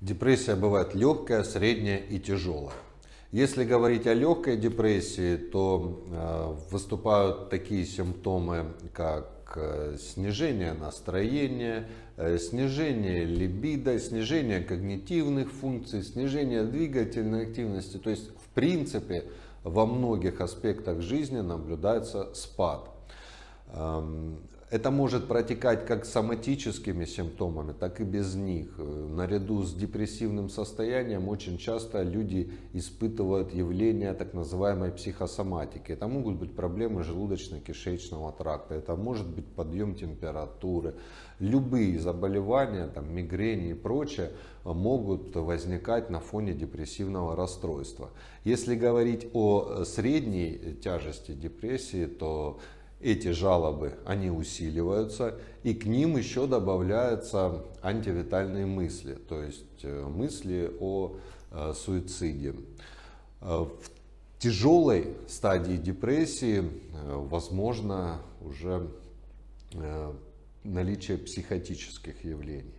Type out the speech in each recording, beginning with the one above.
Депрессия бывает легкая, средняя и тяжелая. Если говорить о легкой депрессии, то э, выступают такие симптомы, как э, снижение настроения, э, снижение либидо, снижение когнитивных функций, снижение двигательной активности. То есть, в принципе, во многих аспектах жизни наблюдается спад. Эм, это может протекать как соматическими симптомами, так и без них. Э, наряду с депрессивным состоянием очень часто люди испытывают явление так называемой психосоматики. Это могут быть проблемы желудочно-кишечного тракта, это может быть подъем температуры. Любые заболевания, там, мигрени и прочее э, могут возникать на фоне депрессивного расстройства. Если говорить о э, средней тяжести депрессии, то эти жалобы, они усиливаются, и к ним еще добавляются антивитальные мысли, то есть э, мысли о э, суициде. Э, в тяжелой стадии депрессии возможно уже наличие психотических явлений.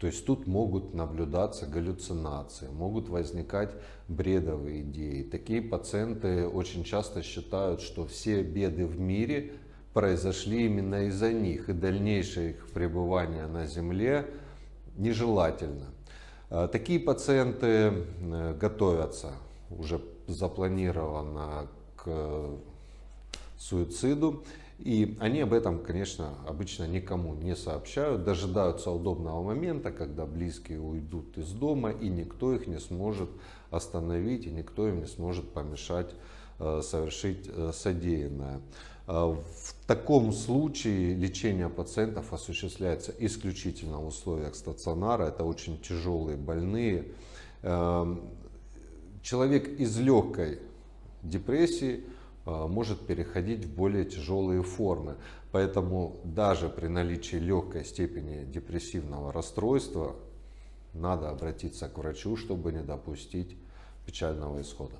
То есть тут могут наблюдаться галлюцинации, могут возникать бредовые идеи. Такие пациенты очень часто считают, что все беды в мире произошли именно из-за них, и дальнейшее их пребывание на Земле нежелательно. А, такие пациенты э, готовятся, уже запланированно к э, суициду. И они об этом, конечно, обычно никому не сообщают, дожидаются удобного момента, когда близкие уйдут из дома, и никто их не сможет остановить, и никто им не сможет помешать э, совершить э, содеянное. Э, в таком случае лечение пациентов осуществляется исключительно в условиях стационара. Это очень тяжелые больные. Эм, человек из легкой депрессии – Э, может переходить в более тяжелые формы. Поэтому даже при наличии легкой степени депрессивного расстройства надо обратиться к врачу, чтобы не допустить печального исхода.